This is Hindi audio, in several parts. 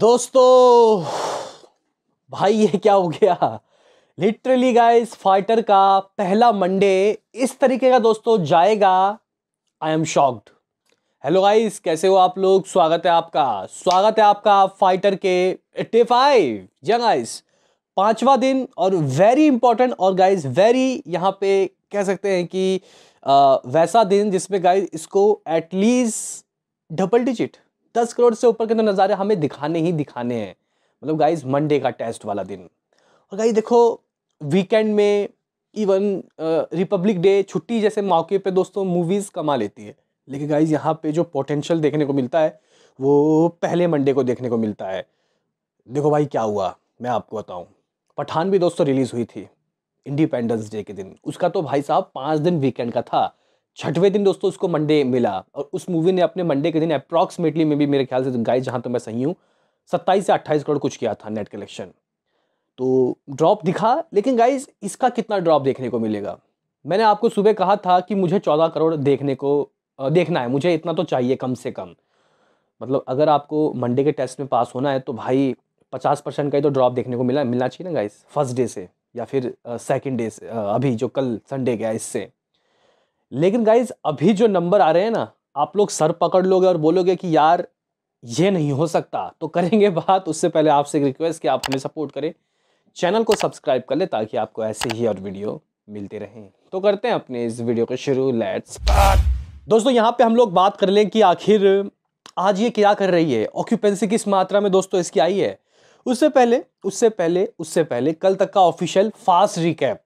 दोस्तों भाई ये क्या हो गया लिटरली गाइस फाइटर का पहला मंडे इस तरीके का दोस्तों जाएगा I am shocked hello guys कैसे हो आप लोग स्वागत है आपका स्वागत है आपका फाइटर के एट्टी फाइव या गाइस पांचवा दिन और वेरी इंपॉर्टेंट और गाइस वेरी यहाँ पे कह सकते हैं कि आ, वैसा दिन जिसमें गाइस इसको एटलीस्ट डबल डिजिट दस करोड़ से ऊपर के तो नज़ारे हमें दिखाने ही दिखाने हैं मतलब गाइज मंडे का टेस्ट वाला दिन और गाइज देखो वीकेंड में इवन रिपब्लिक डे छुट्टी जैसे मौके पे दोस्तों मूवीज़ कमा लेती है लेकिन गाइज यहाँ पे जो पोटेंशियल देखने को मिलता है वो पहले मंडे को देखने को मिलता है देखो भाई क्या हुआ मैं आपको बताऊँ पठान भी दोस्तों रिलीज़ हुई थी इंडिपेंडेंस डे के दिन उसका तो भाई साहब पाँच दिन वीकेंड का था छठवें दिन दोस्तों उसको मंडे मिला और उस मूवी ने अपने मंडे के दिन अप्रॉक्सीमेटली मे भी मेरे ख्याल से गाइस जहाँ तो मैं सही हूँ सत्ताईस से अट्ठाईस करोड़ कुछ किया था नेट कलेक्शन तो ड्रॉप दिखा लेकिन गाइज इसका कितना ड्रॉप देखने को मिलेगा मैंने आपको सुबह कहा था कि मुझे चौदह करोड़ देखने को देखना है मुझे इतना तो चाहिए कम से कम मतलब अगर आपको मंडे के टेस्ट में पास होना है तो भाई पचास परसेंट का ही तो ड्रॉप देखने को मिला मिलना चाहिए ना गाइस फर्स्ट डे से या फिर सेकेंड डे से अभी जो कल संडे गया इससे लेकिन गाइज अभी जो नंबर आ रहे हैं ना आप लोग सर पकड़ लोगे और बोलोगे कि यार ये नहीं हो सकता तो करेंगे बात उससे पहले आपसे एक रिक्वेस्ट कि आप हमें सपोर्ट करें चैनल को सब्सक्राइब कर ले ताकि आपको ऐसे ही और वीडियो मिलते रहें तो करते हैं अपने इस वीडियो को शुरू लेट्स दोस्तों यहाँ पे हम लोग बात कर लें कि आखिर आज ये क्या कर रही है ऑक्यूपेंसी किस मात्रा में दोस्तों इसकी आई है उससे पहले उससे पहले उससे पहले कल तक का ऑफिशियल फास्ट रिकैप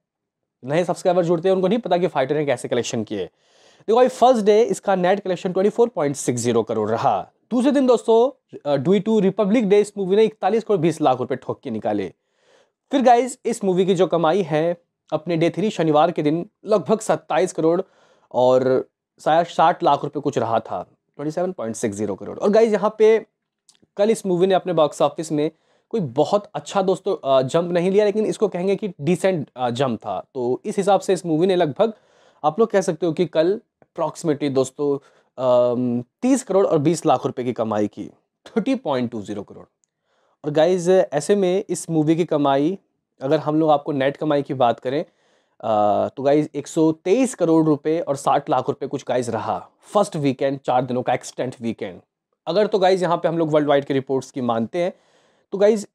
नए सब्सक्राइबर जुड़ते हैं उनको नहीं पता कि फाइटर ने कैसे कलेक्शन किए देखो भाई फर्स्ट डे इसका नेट कलेक्शन 24.60 करोड़ रहा दूसरे दिन दोस्तों डुई टू रिपब्लिक डे इस मूवी ने इकतालीस करोड़ बीस लाख रुपए ठोक के निकाले फिर गाइज इस मूवी की जो कमाई है अपने डे थ्री शनिवार के दिन लगभग सत्ताईस करोड़ और शायद साठ लाख रुपए कुछ रहा था 27.60 करोड़ और गाइज यहाँ पे कल इस मूवी ने अपने बॉक्स ऑफिस में कोई बहुत अच्छा दोस्तों जंप नहीं लिया लेकिन इसको कहेंगे कि डिसेंट जंप था तो इस हिसाब से इस मूवी ने लगभग आप लोग कह सकते हो कि कल अप्रॉक्सीमेटली दोस्तों तीस करोड़ और बीस लाख रुपए की कमाई की thirty point two zero crore और गाइज ऐसे में इस मूवी की कमाई अगर हम लोग आपको नेट कमाई की बात करें तो गाइज एक सौ तेईस करोड़ रुपए और साठ लाख रुपए कुछ गाइज रहा फर्स्ट वीकेंड चार दिनों का एक्सटेंट वीकेंड अगर तो गाइज यहाँ पे हम लोग वर्ल्ड वाइड के रिपोर्ट्स की मानते हैं तो गाइज़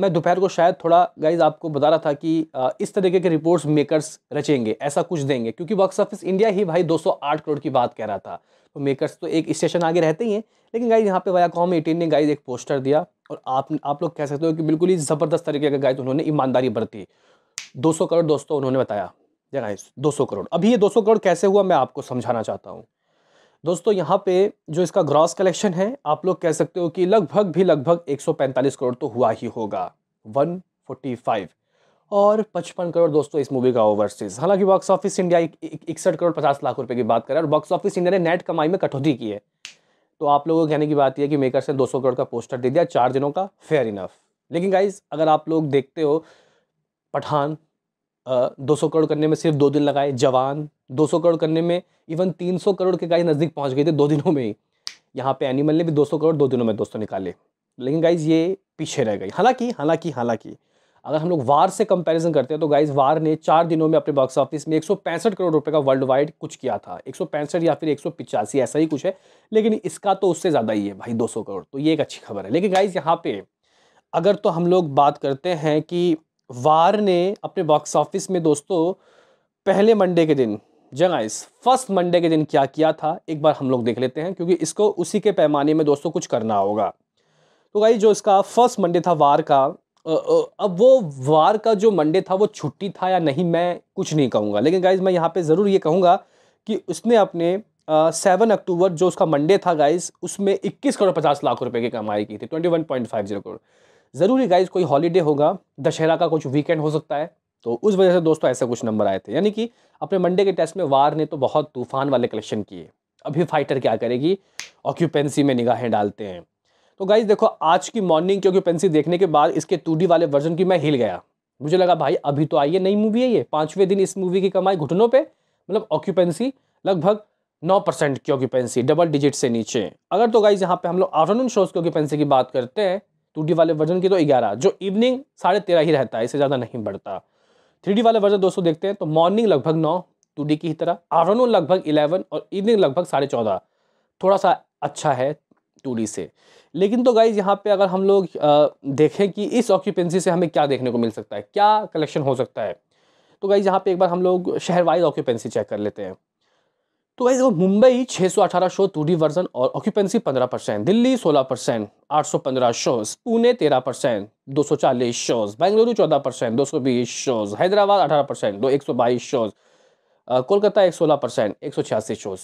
मैं दोपहर को शायद थोड़ा गाइज़ आपको बता रहा था कि आ, इस तरीके के रिपोर्ट्स मेकर्स रचेंगे ऐसा कुछ देंगे क्योंकि बॉक्स ऑफिस इंडिया ही भाई 208 करोड़ की बात कह रहा था तो मेकर्स तो एक स्टेशन आगे रहते ही हैं लेकिन गाइज यहाँ पे वाया कॉम एटीन ने गाइज एक पोस्टर दिया और आप आप लोग कह सकते हो कि बिल्कुल ही ज़बरदस्त तरीके का गाइज उन्होंने ईमानदारी बरती दो करोड़ दोस्तों उन्होंने बताया या गाइज 200 करोड़ अभी ये दो करोड़ कैसे हुआ मैं आपको समझाना चाहता हूँ दोस्तों यहाँ पे जो इसका ग्रॉस कलेक्शन है आप लोग कह सकते हो कि लगभग भी लगभग 145 करोड़ तो हुआ ही होगा 145 और 55 करोड़ दोस्तों इस मूवी का ओवरसीज हालांकि बॉक्स ऑफिस इंडिया इकसठ करोड़ पचास लाख रुपए की बात करें और बॉक्स ऑफिस इंडिया ने नेट कमाई में कटौती की है तो आप लोगों को कहने की बात यह कि मेकर्स ने दो करोड़ का पोस्टर दे दिया चार दिनों का फेयर इनफ लेकिन गाइज अगर आप लोग देखते हो पठान दो सौ करोड़ करने में सिर्फ दो दिन लगाए जवान 200 करोड़ करने में इवन 300 करोड़ के गाइज नज़दीक पहुंच गए थे दो दिनों में ही यहाँ पे एनिमल ने भी 200 करोड़ दो दिनों में दोस्तों निकाले लेकिन गाइज ये पीछे रह गई हालांकि हालांकि हालांकि अगर हम लोग वार से कंपैरिजन करते हैं तो गाइज वार ने चार दिनों में अपने बॉक्स ऑफिस में एक करोड़ रुपये का वर्ल्ड वाइड कुछ किया था एक या फिर एक ऐसा ही कुछ है लेकिन इसका तो उससे ज़्यादा ही है भाई सौ करोड़ तो ये एक अच्छी खबर है लेकिन गाइज यहाँ पे अगर तो हम लोग बात करते हैं कि वार ने अपने बॉक्स ऑफिस में दोस्तों पहले मंडे के दिन जगाइस फर्स्ट मंडे के दिन क्या किया था एक बार हम लोग देख लेते हैं क्योंकि इसको उसी के पैमाने में दोस्तों कुछ करना होगा तो भाई जो इसका फर्स्ट मंडे था वार का अब वो वार का जो मंडे था वो छुट्टी था या नहीं मैं कुछ नहीं कहूँगा लेकिन गाइज मैं यहाँ पे ज़रूर ये कहूँगा कि उसने अपने सेवन अक्टूबर जो उसका मंडे था गाइज उसमें इक्कीस करोड़ पचास लाख रुपए की कमाई की थी twenty one point five zero crore ज़रूरी गाइज कोई हॉलीडे होगा दशहरा का कुछ वीकेंड हो सकता है तो उस वजह से दोस्तों ऐसे कुछ नंबर आए थे यानी कि अपने मंडे के टेस्ट में वार ने तो बहुत तूफान वाले कलेक्शन किए अभी फाइटर क्या करेगी ऑक्यूपेंसी में निगाहें डालते हैं तो गाइज देखो आज की मॉर्निंग की ऑक्यूपेंसी देखने के बाद इसके टू वाले वर्जन की मैं हिल गया मुझे लगा भाई अभी तो आई है नई मूवी है ये पाँचवें दिन इस मूवी की कमाई घुटनों पर मतलब ऑक्यूपेंसी लगभग नौ परसेंट की ऑक्यूपेंसी डबल डिजिट से नीचे अगर तो गाइज यहाँ पे हम लोग आफ्टरनून शोज की ऑक्यूपेंसी की बात करते हैं टू वाले वर्जन की तो ग्यारह जो इवनिंग साढ़े तेरह ही रहता है इससे ज़्यादा नहीं बढ़ता थ्री वाला वर्जन दोस्तों देखते हैं तो मॉर्निंग लगभग नौ टू की ही तरह आफ्टरनून लगभग इलेवन और इवनिंग लगभग साढ़े चौदह थोड़ा सा अच्छा है टू से लेकिन तो गाइज यहाँ पे अगर हम लोग देखें कि इस ऑक्यूपेंसी से हमें क्या देखने को मिल सकता है क्या कलेक्शन हो सकता है तो गाइज यहाँ पे एक बार हम लोग शहर वाइज ऑक्यूपेंसी चेक कर लेते हैं तो वैसे Mumbai 618 show two D version और ऑक्यूपेंसी 15 परसेंट दिल्ली 16 परसेंट आठ शोज पुणे 13 परसेंट दो शोज बेंगलुरु 14 परसेंट दो शोज हैदराबाद 18 परसेंट दो शोज कोलकाता एक सोलह परसेंट एक शोज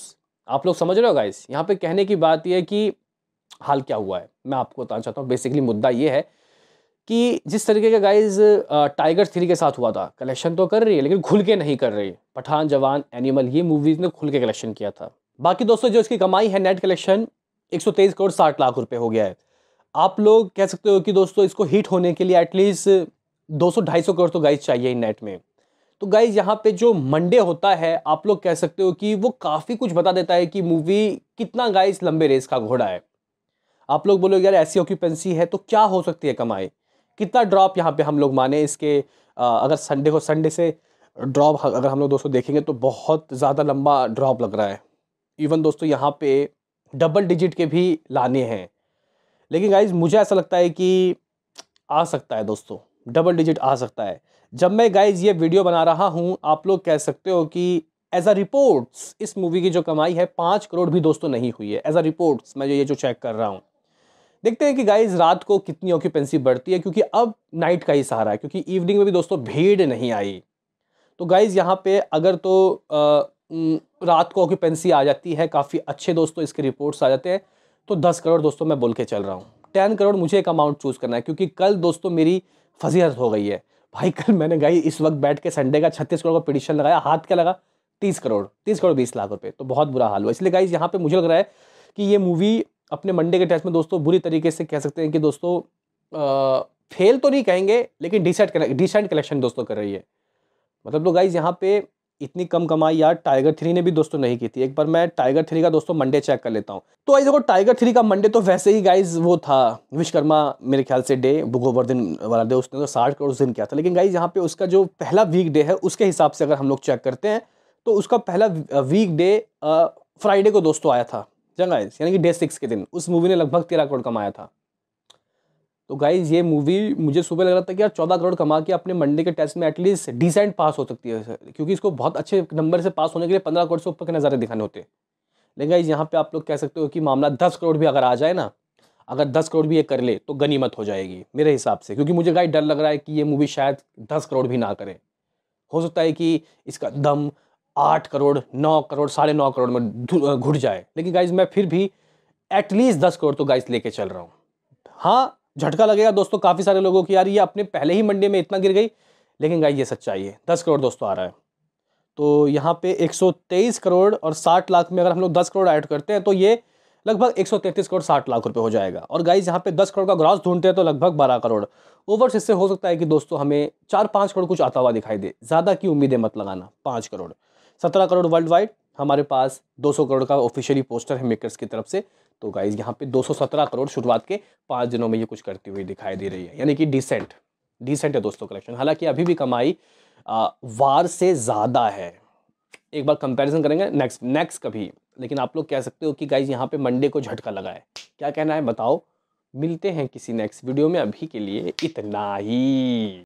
आप लोग समझ रहे हो गाइस यहाँ पे कहने की बात यह है कि हाल क्या हुआ है मैं आपको बताना चाहता हूँ बेसिकली मुद्दा ये है कि जिस तरीके का गाइज टाइगर थ्री के साथ हुआ था कलेक्शन तो कर रही है लेकिन खुल के नहीं कर रही पठान जवान एनिमल ये मूवीज़ ने खुल के कलेक्शन किया था बाकी दोस्तों जो इसकी कमाई है नेट कलेक्शन 123 करोड़ 60 लाख रुपए हो गया है आप लोग कह सकते हो कि दोस्तों इसको हिट होने के लिए एटलीस्ट ढाई सौ करोड़ तो गाइज चाहिए नेट में तो गाइज यहाँ पे जो मंडे होता है आप लोग कह सकते हो कि वो काफ़ी कुछ बता देता है कि मूवी कितना गाइज लंबे रेस का घोड़ा है आप लोग बोलो यार ऐसी ऑक्यूपेंसी है तो क्या हो सकती है कमाई कितना ड्रॉप यहाँ पे हम लोग माने इसके अगर संडे को संडे से ड्रॉप अगर हम लोग दोस्तों देखेंगे तो बहुत ज़्यादा लंबा ड्रॉप लग रहा है इवन दोस्तों यहाँ पे डबल डिजिट के भी लाने हैं लेकिन गाइज मुझे ऐसा लगता है कि आ सकता है दोस्तों डबल डिजिट आ सकता है जब मैं गाइज ये वीडियो बना रहा हूँ आप लोग कह सकते हो कि एज अ रिपोर्ट्स इस मूवी की जो कमाई है पाँच करोड़ भी दोस्तों नहीं हुई है एज अ रिपोर्ट्स मैं जो ये जो चेक कर रहा हूँ देखते हैं कि गाइज रात को कितनी ऑक्यूपेंसी बढ़ती है क्योंकि अब नाइट का ही सहारा है क्योंकि इवनिंग में भी दोस्तों भीड़ नहीं आई तो गाइज़ यहाँ पे अगर तो आ, रात को ऑक्यूपेंसी आ जाती है काफ़ी अच्छे दोस्तों इसके रिपोर्ट्स आ जाते हैं तो दस करोड़ दोस्तों मैं बोल के चल रहा हूँ टेन करोड़ मुझे एक अमाउंट चूज़ करना है क्योंकि कल दोस्तों मेरी फजीहत हो गई है भाई कल मैंने गाई इस वक्त बैठ के संडे का छत्तीस करोड़ का पिटिशन लगाया हाथ क्या लगा तीस करोड़ तीस करोड़ बीस लाख रुपये तो बहुत बुरा हाल हुआ इसलिए गाइज यहाँ पर मुझे लग रहा है कि ये मूवी अपने मंडे के टेस्ट में दोस्तों बुरी तरीके से कह सकते हैं कि दोस्तों आ, फेल तो नहीं कहेंगे लेकिन डिसेंट डिसेंट कलेक्शन दोस्तों कर रही है मतलब तो गाइज यहाँ पे इतनी कम कमाई यार टाइगर थ्री ने भी दोस्तों नहीं की थी एक बार मैं टाइगर थ्री का दोस्तों मंडे चेक कर लेता हूँ तो आई देखो टाइगर थ्री का मंडे तो वैसे ही गाइज वो था विश्वकर्मा मेरे ख्याल से डे भूगोवर्धन वाला डे उसने तो साठ करोड़ उस दिन किया था लेकिन गाइज यहाँ पे उसका जो पहला वीक डे है उसके हिसाब से अगर हम लोग चेक करते हैं तो उसका पहला वीक डे फ्राइडे को दोस्तों आया था जंग यानी कि डे सिक्स के दिन उस मूवी ने लगभग तेरह करोड़ कमाया था तो गाइज ये मूवी मुझे सुबह लग रहा था कि यार चौदह करोड़ कमा के अपने मंडे के टेस्ट में एटलीस्ट डिसेंट पास हो सकती है क्योंकि इसको बहुत अच्छे नंबर से पास होने के लिए पंद्रह करोड़ से ऊपर के नज़ारे दिखाने होते हैं लेकिन गाइज यहाँ पे आप लोग कह सकते हो कि मामला दस करोड़ भी अगर आ जाए ना अगर दस करोड़ भी ये कर ले तो गनीमत हो जाएगी मेरे हिसाब से क्योंकि मुझे गाइज डर लग रहा है कि ये मूवी शायद दस करोड़ भी ना करे हो सकता है कि इसका दम आठ करोड़ नौ करोड़ साढ़े नौ करोड़ में घुट जाए लेकिन गाइज मैं फिर भी एटलीस्ट दस करोड़ तो गाइज लेके चल रहा हूँ हाँ झटका लगेगा दोस्तों काफ़ी सारे लोगों की यार ये अपने पहले ही मंडे में इतना गिर गई लेकिन गाइज ये सच्चाई है दस करोड़ दोस्तों आ रहा है तो यहाँ पे 123 करोड़ और 60 लाख में अगर हम लोग 10 करोड़ ऐड करते हैं तो ये लगभग 133 करोड़ 60 लाख रुपए हो जाएगा और गाइज यहाँ पे 10 करोड़ का ग्रॉस ढूंढते हैं तो लगभग 12 करोड़ ओवर इससे हो सकता है कि दोस्तों हमें चार पाँच करोड़ कुछ आता हुआ दिखाई दे ज़्यादा की उम्मीदें मत लगाना पाँच करोड़ सत्रह करोड़ वर्ल्ड वाइड हमारे पास दो सौ करोड़ का ऑफिशियली पोस्टर है मेकर्स की तरफ से तो गाइज यहाँ पे सत्रह करोड़ शुरुआत के पाँच दिनों में ये कुछ करती हुई दिखाई दे रही है यानी कि डिसेंट डिसेंट है दोस्तों कलेक्शन हालांकि अभी भी कमाई आ, वार से ज़्यादा है एक बार कंपैरिजन करेंगे नेक्स्ट नेक्स्ट कभी लेकिन आप लोग कह सकते हो कि गाइज यहाँ पे मंडे को झटका लगा है क्या कहना है बताओ मिलते हैं किसी नेक्स्ट वीडियो में अभी के लिए इतना ही